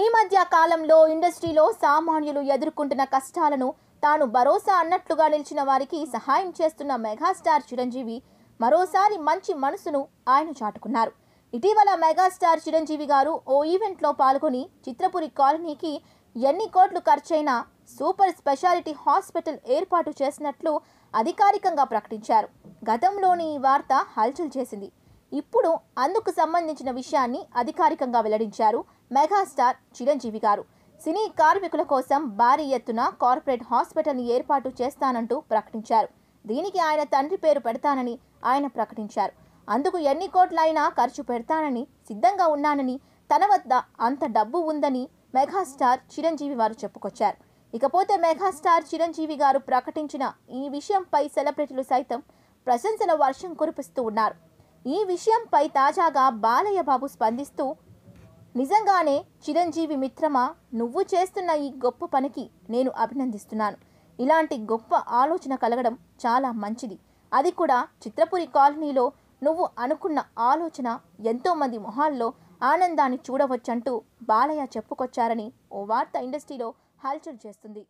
ఈ మధ్య కాలంలో ఇండస్ట్రీలో సామాన్యులు ఎదుర్కొంటున్న కష్టాలను తాను భరోసా అన్నట్లుగా నిలిచిన వారికి సహాయం చేస్తున్న మెగాస్టార్ చిరంజీవి మరోసారి మంచి మనసును ఆయన చాటుకున్నారు ఇటీవల మెగాస్టార్ చిరంజీవి గారు ఓ ఈవెంట్లో పాల్గొని చిత్రపురి కాలనీకి ఎన్ని కోట్లు ఖర్చైనా సూపర్ స్పెషాలిటీ హాస్పిటల్ ఏర్పాటు చేసినట్లు అధికారికంగా ప్రకటించారు గతంలోని ఈ వార్త హల్చల్ చేసింది ఇప్పుడు అందుకు సంబంధించిన విషయాన్ని అధికారికంగా వెల్లడించారు మెగాస్టార్ చిరంజీవి గారు సినీ కార్మికుల కోసం భారీ ఎత్తున కార్పొరేట్ హాస్పిటల్ని ఏర్పాటు చేస్తానంటూ ప్రకటించారు దీనికి ఆయన తండ్రి పేరు పెడతానని ఆయన ప్రకటించారు అందుకు ఎన్ని కోట్లైనా ఖర్చు పెడతానని సిద్ధంగా ఉన్నానని తన వద్ద అంత డబ్బు ఉందని మెగాస్టార్ చిరంజీవి వారు చెప్పుకొచ్చారు ఇకపోతే మెగాస్టార్ చిరంజీవి గారు ప్రకటించిన ఈ విషయంపై సెలబ్రిటీలు సైతం ప్రశంసల వర్షం కురిపిస్తూ ఉన్నారు ఈ విషయంపై తాజాగా బాలయ్య బాబు స్పందిస్తూ నిజంగానే చిరంజీవి మిత్రమా నువ్వు చేస్తున్న ఈ గొప్ప పనికి నేను అభినందిస్తున్నాను ఇలాంటి గొప్ప ఆలోచన కలగడం చాలా మంచిది అది కూడా చిత్రపురి కాలనీలో నువ్వు అనుకున్న ఆలోచన ఎంతోమంది మొహాల్లో ఆనందాన్ని చూడవచ్చంటూ బాలయ్య చెప్పుకొచ్చారని ఓ వార్త ఇండస్ట్రీలో హల్చల్ చేస్తుంది